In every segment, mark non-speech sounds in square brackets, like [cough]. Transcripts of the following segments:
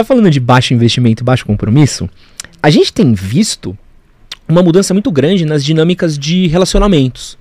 está falando de baixo investimento, baixo compromisso, a gente tem visto uma mudança muito grande nas dinâmicas de relacionamentos.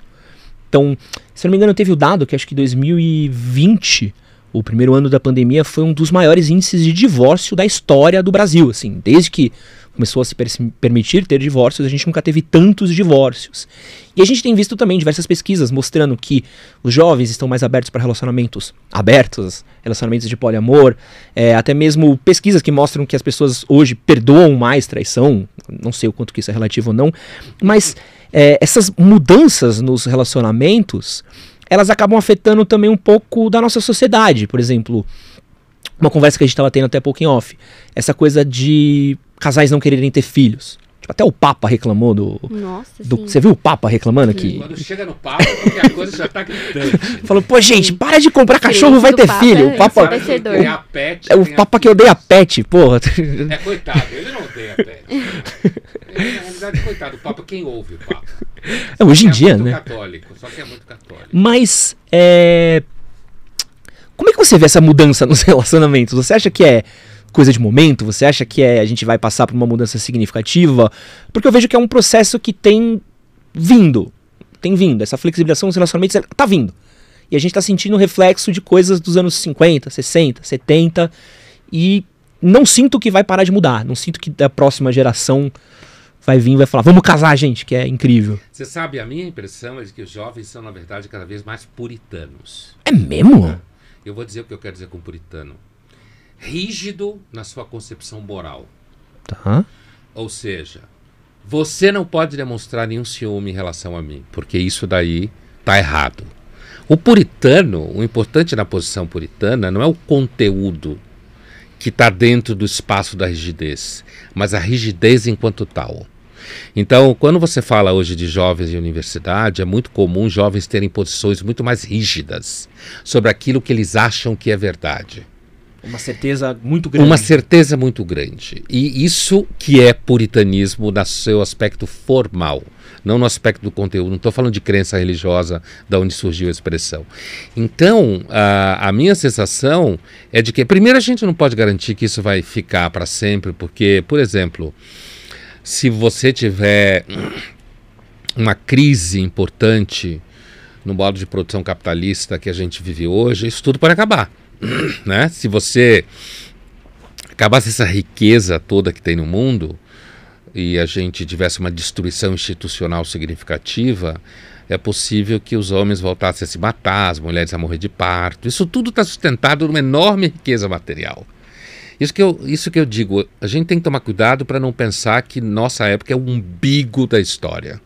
Então, se eu não me engano, teve o dado que acho que 2020 o primeiro ano da pandemia foi um dos maiores índices de divórcio da história do Brasil, assim, desde que começou a se per permitir ter divórcios, a gente nunca teve tantos divórcios. E a gente tem visto também diversas pesquisas mostrando que os jovens estão mais abertos para relacionamentos abertos, relacionamentos de poliamor, é, até mesmo pesquisas que mostram que as pessoas hoje perdoam mais traição, não sei o quanto que isso é relativo ou não, mas é, essas mudanças nos relacionamentos elas acabam afetando também um pouco da nossa sociedade. Por exemplo, uma conversa que a gente estava tendo até pouco em off. Essa coisa de casais não quererem ter filhos. Tipo, até o Papa reclamou do. Nossa, do, Você viu o Papa reclamando aqui? Quando chega no Papa, a coisa já tá gritando. [laughs] Falou, pô, gente, para de comprar cachorro, vai ter filho. É, o Papa. O, pet, é o Papa que odeia pet, porra. É, coitado, ele não odeia pet. [laughs] Na realidade, coitado, o Papa, quem ouve o Papa? É, hoje em é dia, muito né? Católico, só que é muito católico. Mas é... como é que você vê essa mudança nos [laughs] relacionamentos? Você acha que é coisa de momento? Você acha que é a gente vai passar por uma mudança significativa? Porque eu vejo que é um processo que tem vindo, tem vindo. Essa flexibilização dos relacionamentos é, tá vindo. E a gente está sentindo um reflexo de coisas dos anos 50, 60, 70 e não sinto que vai parar de mudar. Não sinto que da próxima geração vai vir e vai falar: vamos casar, gente, que é incrível. Você sabe, a minha impressão é de que os jovens são, na verdade, cada vez mais puritanos. É mesmo? Né? Eu vou dizer o que eu quero dizer com puritano: rígido na sua concepção moral. Tá. Ou seja, você não pode demonstrar nenhum ciúme em relação a mim, porque isso daí tá errado. O puritano, o importante na posição puritana não é o conteúdo que está dentro do espaço da rigidez, mas a rigidez enquanto tal. Então, quando você fala hoje de jovens em universidade, é muito comum jovens terem posições muito mais rígidas sobre aquilo que eles acham que é verdade. Uma certeza muito grande. Uma certeza muito grande. E isso que é puritanismo no seu aspecto formal, não no aspecto do conteúdo. Não estou falando de crença religiosa, da onde surgiu a expressão. Então, a, a minha sensação é de que, primeiro, a gente não pode garantir que isso vai ficar para sempre, porque, por exemplo, se você tiver uma crise importante no modo de produção capitalista que a gente vive hoje, isso tudo pode acabar. [clears throat] Né? Se você acabasse essa riqueza toda que tem no mundo e a gente tivesse uma destruição institucional significativa, é possível que os homens voltassem a se matar, as mulheres a morrer de parto. Isso tudo está sustentado numa enorme riqueza material. Isso que eu, isso que eu digo, a gente tem que tomar cuidado para não pensar que nossa época é o umbigo da história.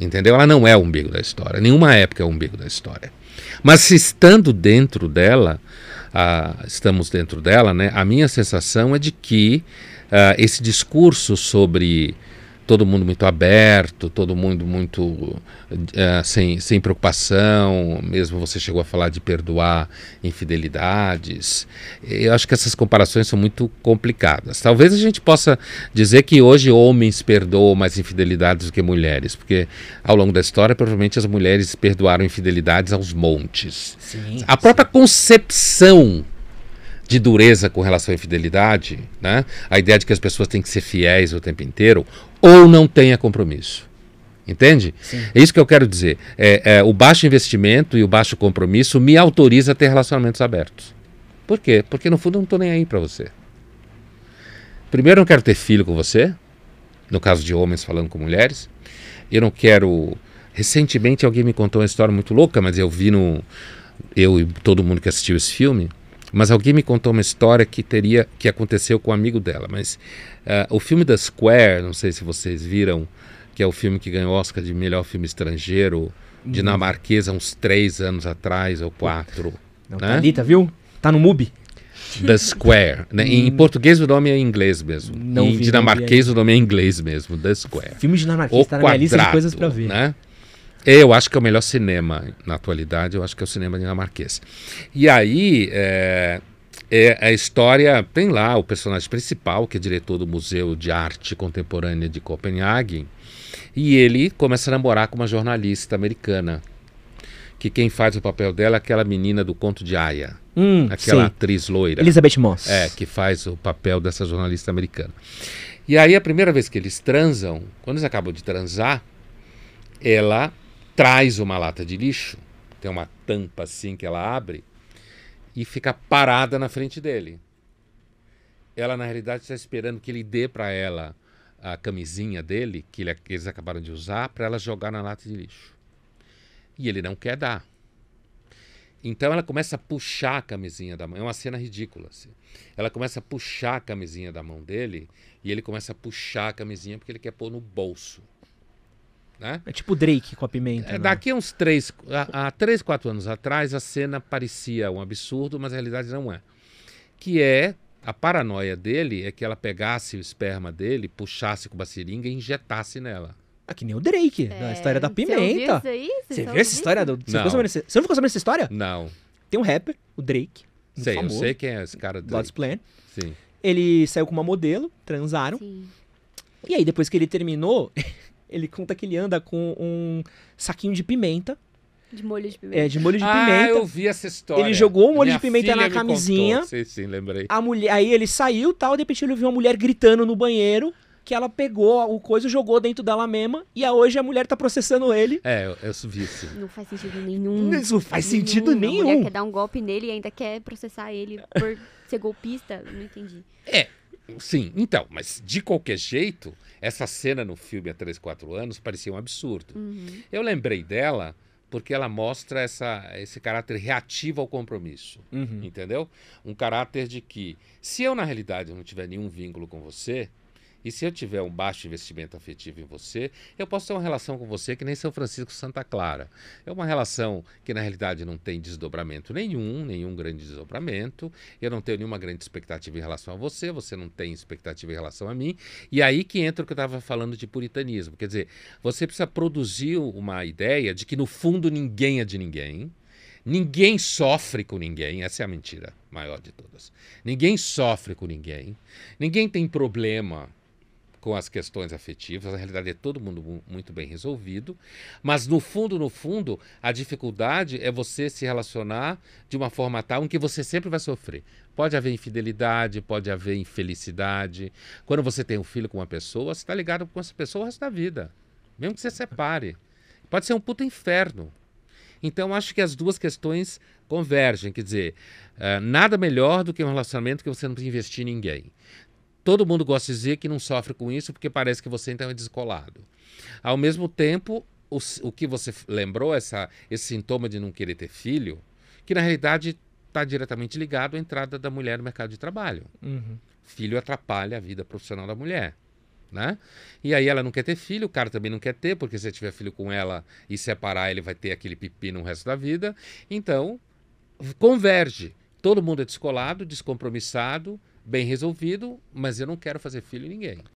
Entendeu? Ela não é o umbigo da história. Nenhuma época é o umbigo da história. Mas se estando dentro dela, estamos dentro dela, né, a minha sensação é de que ah, esse discurso sobre todo mundo muito aberto, todo mundo muito uh, sem, sem preocupação, mesmo você chegou a falar de perdoar infidelidades. Eu acho que essas comparações são muito complicadas. Talvez a gente possa dizer que hoje homens perdoam mais infidelidades do que mulheres, porque ao longo da história, provavelmente as mulheres perdoaram infidelidades aos montes. Sim, a própria sim. concepção de dureza com relação à infidelidade, né? a ideia de que as pessoas têm que ser fiéis o tempo inteiro, ou não tenha compromisso. Entende? Sim. É isso que eu quero dizer. É, é, o baixo investimento e o baixo compromisso me autoriza a ter relacionamentos abertos. Por quê? Porque no fundo eu não estou nem aí para você. Primeiro, eu não quero ter filho com você, no caso de homens falando com mulheres. Eu não quero. Recentemente alguém me contou uma história muito louca, mas eu vi no. Eu e todo mundo que assistiu esse filme, mas alguém me contou uma história que teria que aconteceu com um amigo dela. Mas uh, o filme da Square, não sei se vocês viram, que é o filme que ganhou Oscar de melhor filme estrangeiro hum. dinamarquesa uns três anos atrás ou quatro. Não, né? tá ali, tá viu? Tá no MUBI. The Square. Né? Hum. Em português o nome é em inglês mesmo. Não em vi, dinamarquês o nome é em inglês mesmo. The Square. Filme dinamarquês o tá na quadrado, minha lista de coisas pra ver. Né? Eu acho que é o melhor cinema na atualidade, eu acho que é o cinema dinamarquês. E aí eh, é, é a história, tem lá o personagem principal, que é diretor do Museu de Arte Contemporânea de Copenhague, e ele começa a namorar com uma jornalista americana, que quem faz o papel dela é aquela menina do conto de Aya, hum, aquela sim. atriz loira. Elizabeth Moss. É, que faz o papel dessa jornalista americana. E aí a primeira vez que eles transam, quando eles acabam de transar, ela traz uma lata de lixo, tem uma tampa assim que ela abre, e fica parada na frente dele. Ela, na realidade, está esperando que ele dê para ela a camisinha dele, que ele, é, eles acabaram de usar, para ela jogar na lata de lixo. E ele não quer dar. Então ela começa a puxar a camisinha da mão. É uma cena ridícula. Assim. Ela começa a puxar a camisinha da mão dele e ele começa a puxar a camisinha porque ele quer pôr no bolso. Né? É tipo Drake com a pimenta. É, né? Daqui uns 3, há três, 4 anos atrás, a cena parecia um absurdo, mas a realidade não é. Que é, a paranoia dele é que ela pegasse o esperma dele, puxasse com uma seringa e injetasse nela. Ah, que nem o Drake, é, na história da pimenta. Você, tá viu essa história? Do... Você, não. Sabendo... você não ficou sabendo essa história? Não. Tem um rapper, o Drake. Um sei, famoso, eu sei quem é esse cara. Drake. God's Plan. Sim. Ele saiu com uma modelo, transaram. Sim. E aí, depois que ele terminou, [laughs] ele conta que ele anda com um saquinho de pimenta. De molho de pimenta. É, de molho de ah, pimenta. Ah, eu vi essa história. Ele jogou um molho Minha de pimenta na camisinha. Contou. Sim, sim, lembrei. A mulher, aí ele saiu tal, de repente ele viu uma mulher gritando no banheiro que ela pegou o coisa, jogou dentro dela mesma, e a hoje a mulher tá processando ele. É, eu, eu vi isso. Não faz sentido nenhum. Isso não faz nenhum. sentido nenhum. A mulher quer dar um golpe nele e ainda quer processar ele por ser golpista. Não entendi. É, Sim, então, mas de qualquer jeito, essa cena no filme há 3, 4 anos parecia um absurdo. Uhum. Eu lembrei dela porque ela mostra essa, esse caráter reativo ao compromisso, uhum. entendeu? Um caráter de que, se eu na realidade não tiver nenhum vínculo com você, e se eu tiver um baixo investimento afetivo em você, eu posso ter uma relação com você que nem São Francisco Santa Clara. É uma relação que na realidade não tem desdobramento nenhum, nenhum grande desdobramento. Eu não tenho nenhuma grande expectativa em relação a você, você não tem expectativa em relação a mim. E aí que entra o que eu estava falando de puritanismo. Quer dizer, você precisa produzir uma ideia de que no fundo ninguém é de ninguém. Ninguém sofre com ninguém, essa é a mentira maior de todas. Ninguém sofre com ninguém, ninguém tem problema com as questões afetivas, na realidade é todo mundo muito bem resolvido, mas no fundo, no fundo, a dificuldade é você se relacionar de uma forma tal em que você sempre vai sofrer. Pode haver infidelidade, pode haver infelicidade. Quando você tem um filho com uma pessoa, você está ligado com essa pessoa o resto da vida, mesmo que você separe. Pode ser um puto inferno. Então, acho que as duas questões convergem. Quer dizer, uh, nada melhor do que um relacionamento que você não precisa investir em ninguém. Todo mundo gosta de dizer que não sofre com isso porque parece que você então é descolado. Ao mesmo tempo, o, o que você lembrou, essa, esse sintoma de não querer ter filho, que na realidade está diretamente ligado à entrada da mulher no mercado de trabalho. Uhum. Filho atrapalha a vida profissional da mulher. Né? E aí ela não quer ter filho, o cara também não quer ter, porque se tiver filho com ela e separar, ele vai ter aquele pipi no resto da vida. Então, converge. Todo mundo é descolado, descompromissado, bem resolvido, mas eu não quero fazer filho em ninguém.